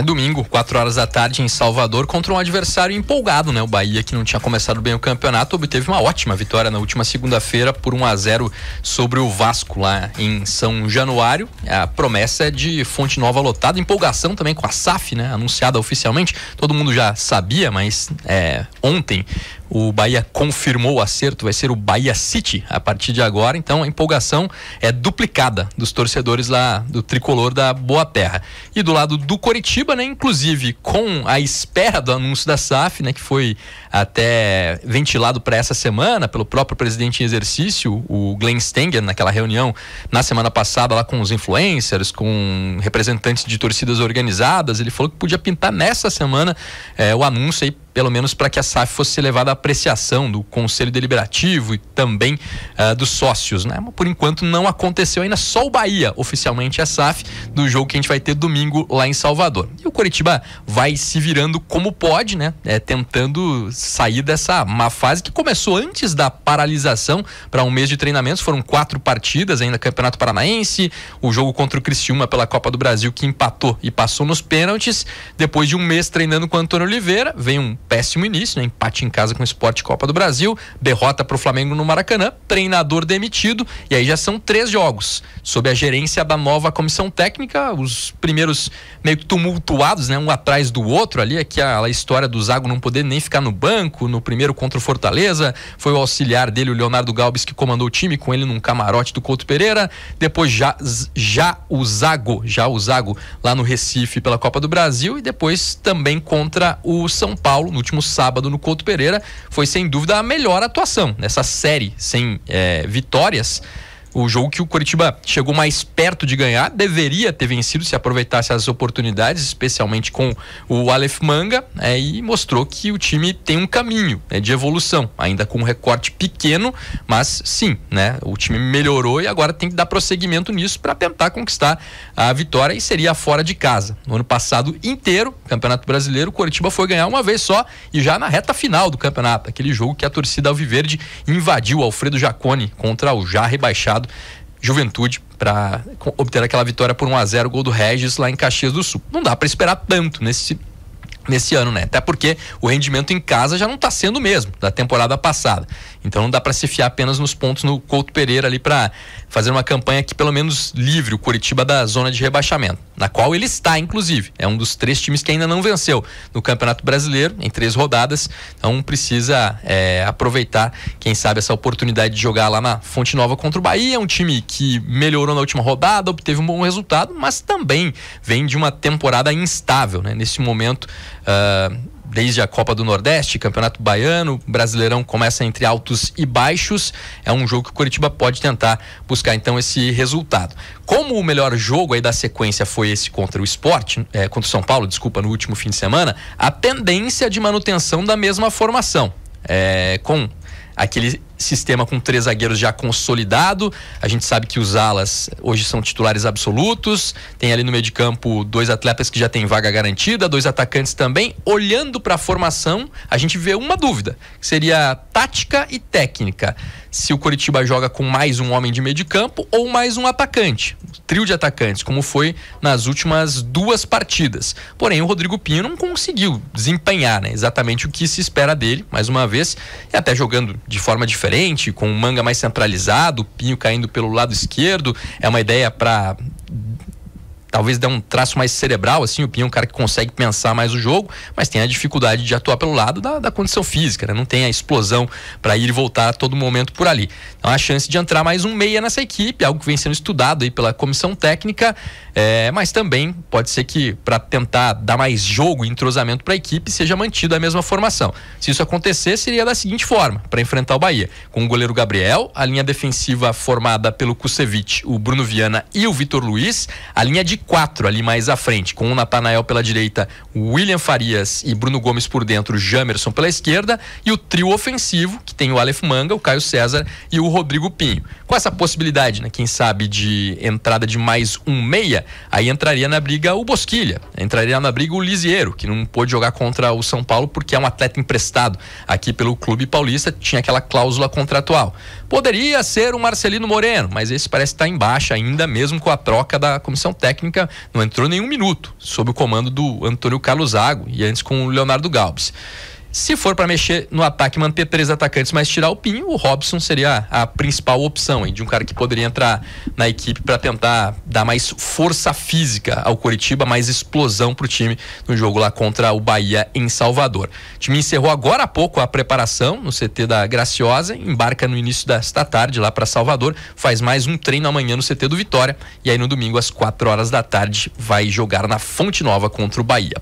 né? Domingo, 4 horas da tarde, em Salvador, contra um adversário empolgado, né? O Bahia, que não tinha começado bem o campeonato, obteve uma ótima vitória na última segunda-feira por 1 a 0 sobre o Vasco lá em São Januário. A promessa é de fonte nova lotada, empolgação também com a SAF, né? Anunciada oficialmente. Todo mundo já sabia, mas é, ontem o Bahia confirmou o acerto, vai ser o Bahia City a partir de agora. Então a empolgação é duplicada dos torcedores lá do tricolor da Boa Terra. E do lado do Coritiba, Curitiba, né, inclusive com a espera do anúncio da SAF, né, que foi até ventilado para essa semana pelo próprio presidente em exercício, o Glenn Stenger, naquela reunião na semana passada lá com os influencers, com representantes de torcidas organizadas, ele falou que podia pintar nessa semana é, o anúncio aí pelo menos para que a SAF fosse levada à apreciação do Conselho Deliberativo e também uh, dos sócios, né? Mas por enquanto não aconteceu ainda, só o Bahia oficialmente é SAF do jogo que a gente vai ter domingo lá em Salvador. E o Coritiba vai se virando como pode, né? É, tentando sair dessa má fase que começou antes da paralisação para um mês de treinamentos, foram quatro partidas ainda Campeonato Paranaense, o jogo contra o Criciúma pela Copa do Brasil que empatou e passou nos pênaltis, depois de um mês treinando com o Antônio Oliveira, vem um péssimo início, né? Empate em casa com o Esporte Copa do Brasil, derrota para o Flamengo no Maracanã, treinador demitido, e aí já são três jogos. Sob a gerência da nova comissão técnica, os primeiros meio que tumultuados, né? Um atrás do outro ali, aquela história do Zago não poder nem ficar no banco, no primeiro contra o Fortaleza, foi o auxiliar dele, o Leonardo Galbis, que comandou o time com ele num camarote do Couto Pereira, depois já, já o Zago, já o Zago lá no Recife pela Copa do Brasil e depois também contra o São Paulo no último sábado no Couto Pereira, foi sem dúvida a melhor atuação. Nessa série sem é, vitórias, o jogo que o Curitiba chegou mais perto de ganhar, deveria ter vencido se aproveitasse as oportunidades, especialmente com o Aleph Manga, é, e mostrou que o time tem um caminho né, de evolução, ainda com um recorte pequeno, mas sim, né, o time melhorou e agora tem que dar prosseguimento nisso para tentar conquistar a vitória e seria fora de casa. No ano passado inteiro, Campeonato Brasileiro, o Curitiba foi ganhar uma vez só e já na reta final do campeonato, aquele jogo que a torcida Alviverde invadiu Alfredo Jacone contra o já rebaixado passado. Juventude para obter aquela vitória por 1 a 0 gol do Regis lá em Caxias do Sul. Não dá para esperar tanto nesse nesse ano, né? Até porque o rendimento em casa já não está sendo o mesmo da temporada passada. Então não dá para se fiar apenas nos pontos no Couto Pereira ali para fazer uma campanha que pelo menos livre o Curitiba da zona de rebaixamento, na qual ele está inclusive. É um dos três times que ainda não venceu no Campeonato Brasileiro em três rodadas. Então precisa é, aproveitar, quem sabe essa oportunidade de jogar lá na Fonte Nova contra o Bahia, é um time que melhorou na última rodada, obteve um bom resultado, mas também vem de uma temporada instável, né? Nesse momento Uh, desde a Copa do Nordeste, Campeonato Baiano, Brasileirão começa entre altos e baixos. É um jogo que o Curitiba pode tentar buscar então esse resultado. Como o melhor jogo aí da sequência foi esse contra o esporte, eh, é, contra o São Paulo, desculpa, no último fim de semana, a tendência de manutenção da mesma formação. É, com aquele sistema com três zagueiros já consolidado. A gente sabe que os alas hoje são titulares absolutos. Tem ali no meio de campo dois atletas que já têm vaga garantida, dois atacantes também. Olhando para a formação, a gente vê uma dúvida, que seria tática e técnica. Se o Coritiba joga com mais um homem de meio de campo ou mais um atacante, um trio de atacantes, como foi nas últimas duas partidas. Porém, o Rodrigo Pinho não conseguiu desempenhar né, exatamente o que se espera dele, mais uma vez, e até jogando de forma diferente frente, com o manga mais centralizado, o pinho caindo pelo lado esquerdo. É uma ideia para talvez dê um traço mais cerebral, assim, o Pinho é um cara que consegue pensar mais o jogo, mas tem a dificuldade de atuar pelo lado da, da condição física, né? Não tem a explosão para ir e voltar a todo momento por ali. Então a chance de entrar mais um meia nessa equipe, algo que vem sendo estudado aí pela comissão técnica, é, mas também pode ser que para tentar dar mais jogo e entrosamento para a equipe seja mantida a mesma formação. Se isso acontecer, seria da seguinte forma, para enfrentar o Bahia, com o goleiro Gabriel, a linha defensiva formada pelo Kusevich, o Bruno Viana e o Vitor Luiz, a linha de quatro ali mais à frente, com o Natanael pela direita, William Farias e Bruno Gomes por dentro, Jamerson pela esquerda, e o trio ofensivo, que tem o Aleph Manga, o Caio César e o Rodrigo Pinho. Com essa possibilidade, né, quem sabe, de entrada de mais um meia, aí entraria na briga o Bosquilha, entraria na briga o Lisieiro, que não pôde jogar contra o São Paulo porque é um atleta emprestado aqui pelo Clube Paulista, tinha aquela cláusula contratual. Poderia ser o Marcelino Moreno, mas esse parece estar tá em baixa ainda, mesmo com a troca da comissão técnica técnica, não entrou nenhum minuto, sob o comando do Antônio Carlos Zago e antes com o Leonardo Galbis se for para mexer no ataque, manter três atacantes, mas tirar o Pinho, o Robson seria a principal opção hein, de um cara que poderia entrar na equipe para tentar dar mais força física ao Coritiba, mais explosão para o time no jogo lá contra o Bahia em Salvador. O time encerrou agora há pouco a preparação no CT da Graciosa, embarca no início desta tarde lá para Salvador, faz mais um treino amanhã no CT do Vitória e aí no domingo às quatro horas da tarde vai jogar na Fonte Nova contra o Bahia.